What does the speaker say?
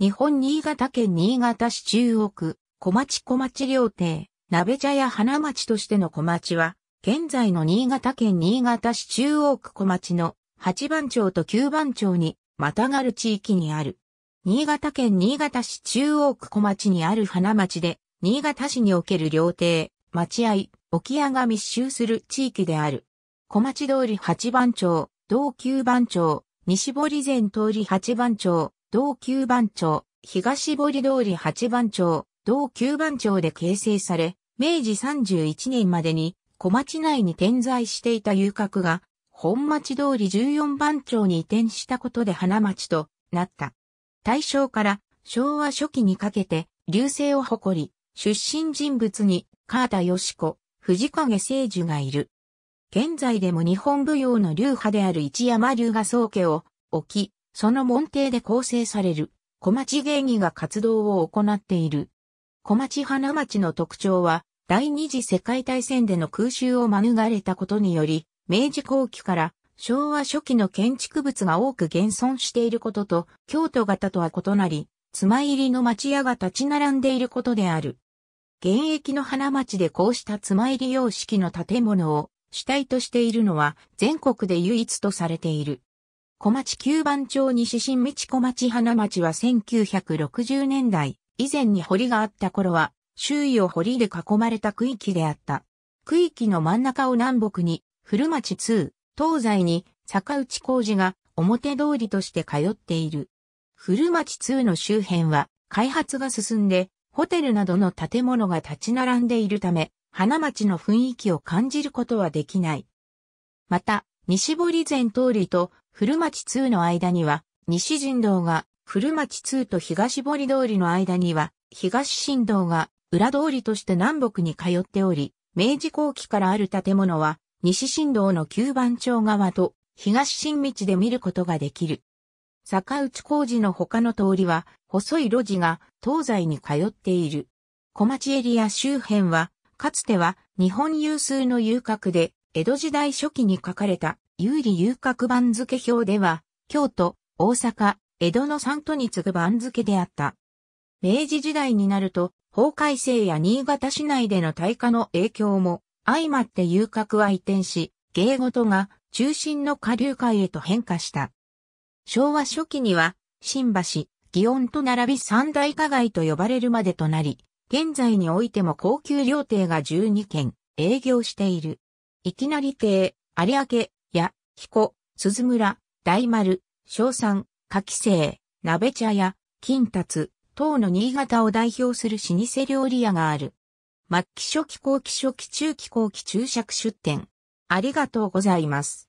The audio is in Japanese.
日本新潟県新潟市中央区、小町小町料亭、鍋茶屋花町としての小町は、現在の新潟県新潟市中央区小町の8番町と9番町にまたがる地域にある。新潟県新潟市中央区小町にある花町で、新潟市における料亭、町合、沖屋が密集する地域である。小町通り8番町、同9番町、西堀前通り8番町、同九番町、東堀通り八番町、同九番町で形成され、明治31年までに小町内に点在していた遊郭が、本町通り14番町に移転したことで花町となった。大正から昭和初期にかけて、流星を誇り、出身人物に、川田義子、藤影聖樹がいる。現在でも日本舞踊の流派である一山流が宗家を置き、その門弟で構成される小町芸人が活動を行っている。小町花町の特徴は、第二次世界大戦での空襲を免れたことにより、明治後期から昭和初期の建築物が多く現存していることと、京都型とは異なり、妻入りの町屋が立ち並んでいることである。現役の花町でこうした妻入り様式の建物を主体としているのは全国で唯一とされている。小町九番町西新道小町花町は1960年代以前に堀があった頃は周囲を堀で囲まれた区域であった。区域の真ん中を南北に古町2、東西に坂内工事が表通りとして通っている。古町2の周辺は開発が進んでホテルなどの建物が立ち並んでいるため花町の雰囲気を感じることはできない。また、西堀前通りと古町2の間には、西神道が、古町2と東堀通りの間には、東神道が、裏通りとして南北に通っており、明治後期からある建物は、西神道の九番町側と、東新道で見ることができる。坂内工事の他の通りは、細い路地が東西に通っている。小町エリア周辺は、かつては日本有数の遊郭で、江戸時代初期に書かれた有利遊郭番付表では、京都、大阪、江戸の三都に次ぐ番付であった。明治時代になると、法改正や新潟市内での大化の影響も、相まって遊郭は移転し、芸事が中心の下流界へと変化した。昭和初期には、新橋、祇園と並び三大花街と呼ばれるまでとなり、現在においても高級料亭が12軒営業している。いきなり亭、有明、彦、鈴村、大丸、小三、柿生、鍋茶屋、金達、等の新潟を代表する老舗料理屋がある。末期初期後期初期中期後期注釈出店。ありがとうございます。